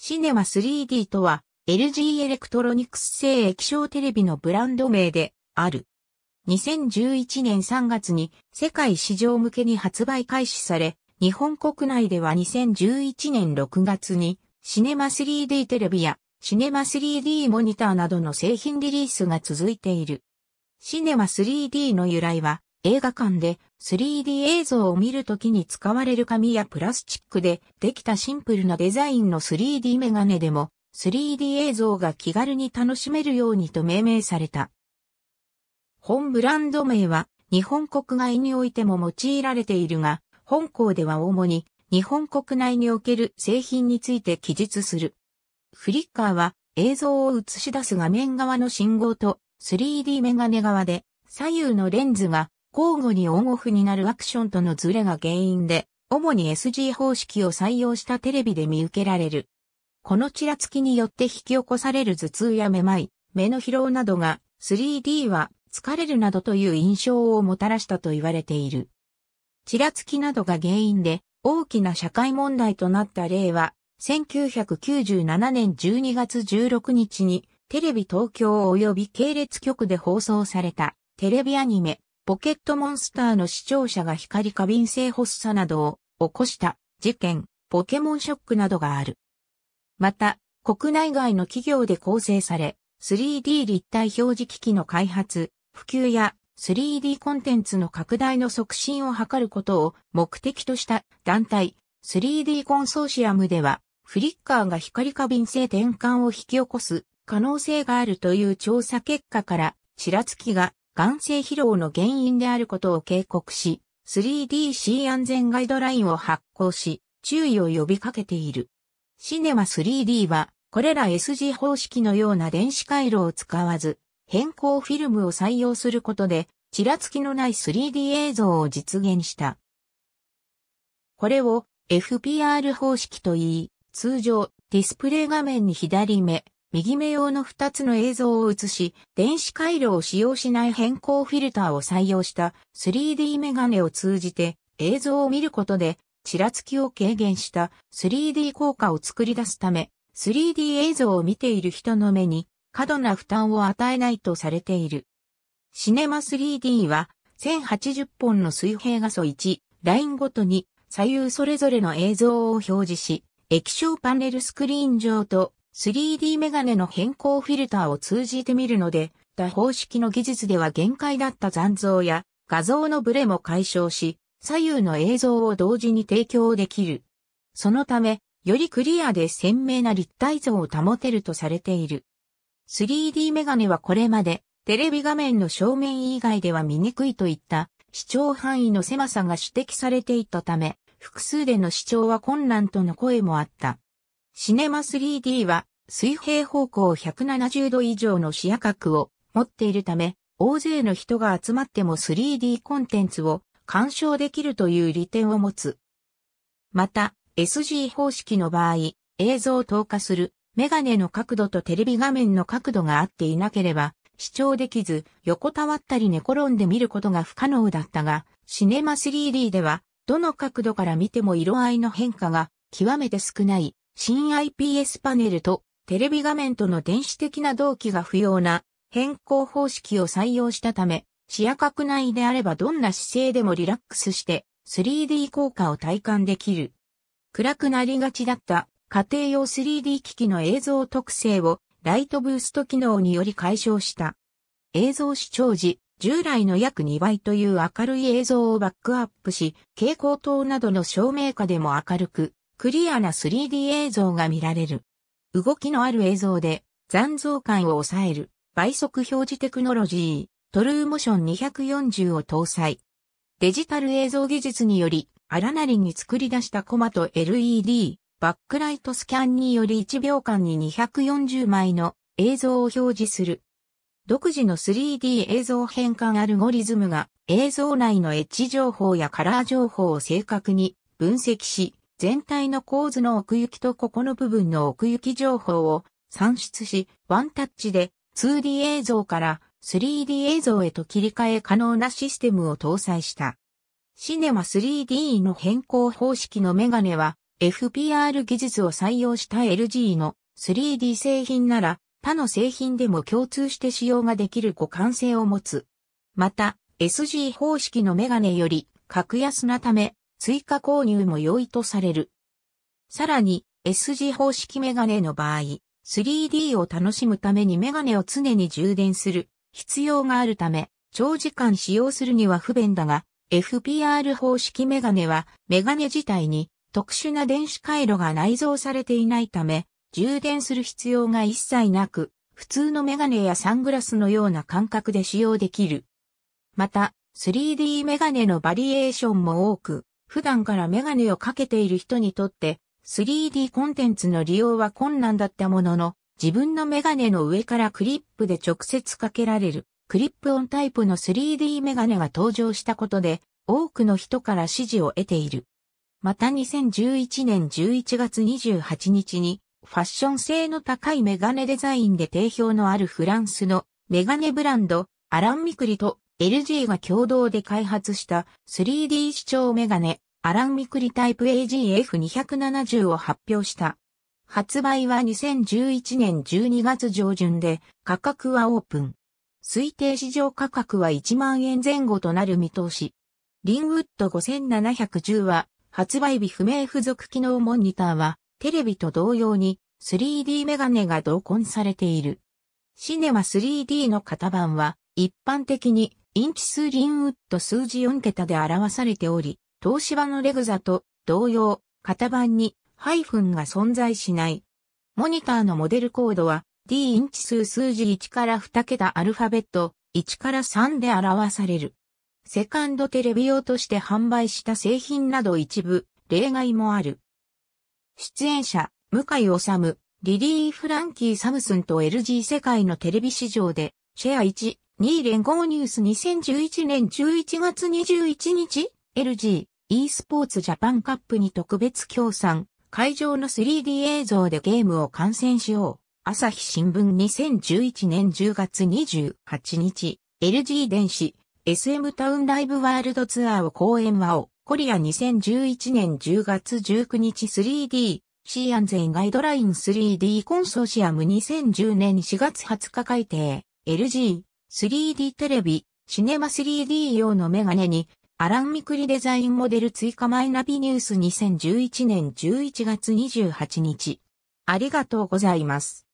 シネマ 3D とは、LG エレクトロニクス製液晶テレビのブランド名である。2011年3月に世界市場向けに発売開始され、日本国内では2011年6月にシネマ 3D テレビやシネマ 3D モニターなどの製品リリースが続いている。シネマ 3D の由来は映画館で 3D 映像を見るときに使われる紙やプラスチックでできたシンプルなデザインの 3D メガネでも 3D 映像が気軽に楽しめるようにと命名された。本ブランド名は日本国外においても用いられているが、本校では主に日本国内における製品について記述する。フリッカーは映像を映し出す画面側の信号と 3D メガネ側で左右のレンズが交互にオンオフになるアクションとのズレが原因で、主に SG 方式を採用したテレビで見受けられる。このちらつきによって引き起こされる頭痛やめまい、目の疲労などが 3D は疲れるなどという印象をもたらしたと言われている。ちらつきなどが原因で大きな社会問題となった例は、1997年12月16日にテレビ東京及び系列局で放送されたテレビアニメポケットモンスターの視聴者が光過敏性発作などを起こした事件、ポケモンショックなどがある。また、国内外の企業で構成され、3D 立体表示機器の開発、普及や 3D コンテンツの拡大の促進を図ることを目的とした団体 3D コンソーシアムではフリッカーが光過敏性転換を引き起こす可能性があるという調査結果かららつきが眼性疲労の原因であることを警告し、3DC 安全ガイドラインを発行し、注意を呼びかけている。シネマ 3D は、これら S g 方式のような電子回路を使わず、変更フィルムを採用することで、ちらつきのない 3D 映像を実現した。これを FPR 方式といい、通常ディスプレイ画面に左目、右目用の2つの映像を映し、電子回路を使用しない変更フィルターを採用した 3D メガネを通じて映像を見ることで、ちらつきを軽減した 3D 効果を作り出すため、3D 映像を見ている人の目に過度な負担を与えないとされている。シネマ 3D は1080本の水平画素1、ラインごとに左右それぞれの映像を表示し、液晶パネルスクリーン上と 3D メガネの変更フィルターを通じて見るので、多方式の技術では限界だった残像や画像のブレも解消し、左右の映像を同時に提供できる。そのため、よりクリアで鮮明な立体像を保てるとされている。3D メガネはこれまで、テレビ画面の正面以外では見にくいといった視聴範囲の狭さが指摘されていたため、複数での視聴は困難との声もあった。シネマ 3D は水平方向170度以上の視野角を持っているため、大勢の人が集まっても 3D コンテンツを鑑賞できるという利点を持つ。また、SG 方式の場合、映像を透過するメガネの角度とテレビ画面の角度が合っていなければ、視聴できず、横たわったり寝転んで見ることが不可能だったが、シネマ 3D では、どの角度から見ても色合いの変化が極めて少ない新 IPS パネルとテレビ画面との電子的な同期が不要な変更方式を採用したため、視野角内であればどんな姿勢でもリラックスして 3D 効果を体感できる。暗くなりがちだった家庭用 3D 機器の映像特性をライトブースト機能により解消した。映像視聴時、従来の約2倍という明るい映像をバックアップし、蛍光灯などの照明下でも明るく、クリアな 3D 映像が見られる。動きのある映像で残像感を抑える倍速表示テクノロジー、トルーモション240を搭載。デジタル映像技術により、荒なりに作り出したコマと LED、バックライトスキャンにより1秒間に240枚の映像を表示する。独自の 3D 映像変換アルゴリズムが映像内のエッジ情報やカラー情報を正確に分析し、全体の構図の奥行きとここの部分の奥行き情報を算出し、ワンタッチで 2D 映像から 3D 映像へと切り替え可能なシステムを搭載した。シネマ 3D の変更方式のメガネは FPR 技術を採用した LG の 3D 製品なら他の製品でも共通して使用ができる互換性を持つ。また SG 方式のメガネより格安なため追加購入も良いとされる。さらに、S 字方式メガネの場合、3D を楽しむためにメガネを常に充電する必要があるため、長時間使用するには不便だが、FPR 方式メガネはメガネ自体に特殊な電子回路が内蔵されていないため、充電する必要が一切なく、普通のメガネやサングラスのような感覚で使用できる。また、3D メガネのバリエーションも多く、普段からメガネをかけている人にとって 3D コンテンツの利用は困難だったものの、自分のメガネの上からクリップで直接かけられるクリップオンタイプの 3D メガネが登場したことで多くの人から支持を得ている。また2011年11月28日にファッション性の高いメガネデザインで定評のあるフランスのメガネブランドアラン・ミクリと LG が共同で開発した 3D 視聴メガネ、アランミクリタイプ AGF270 を発表した。発売は2011年12月上旬で価格はオープン。推定市場価格は1万円前後となる見通し。リンウッド5710は発売日不明付属機能モニターはテレビと同様に 3D メガネが同梱されている。シネマ 3D の型番は一般的にインチ数リンウッド数字4桁で表されており、東芝のレグザと同様、型番にハイフンが存在しない。モニターのモデルコードは D インチ数数字1から2桁アルファベット1から3で表される。セカンドテレビ用として販売した製品など一部、例外もある。出演者、向井治、リリー・フランキー・サムスンと LG 世界のテレビ市場で、シェア1、2位連合ニュース2011年11月21日、LG、e スポーツジャパンカップに特別協賛、会場の 3D 映像でゲームを観戦しよう。朝日新聞2011年10月28日、LG 電子、SM タウンライブワールドツアーを公演はを、コリア2011年10月19日 3D、C 安全ガイドライン 3D コンソーシアム2010年4月20日改定、LG、3D テレビ、シネマ 3D 用のメガネに、アラン・ミクリデザインモデル追加マイナビニュース2011年11月28日。ありがとうございます。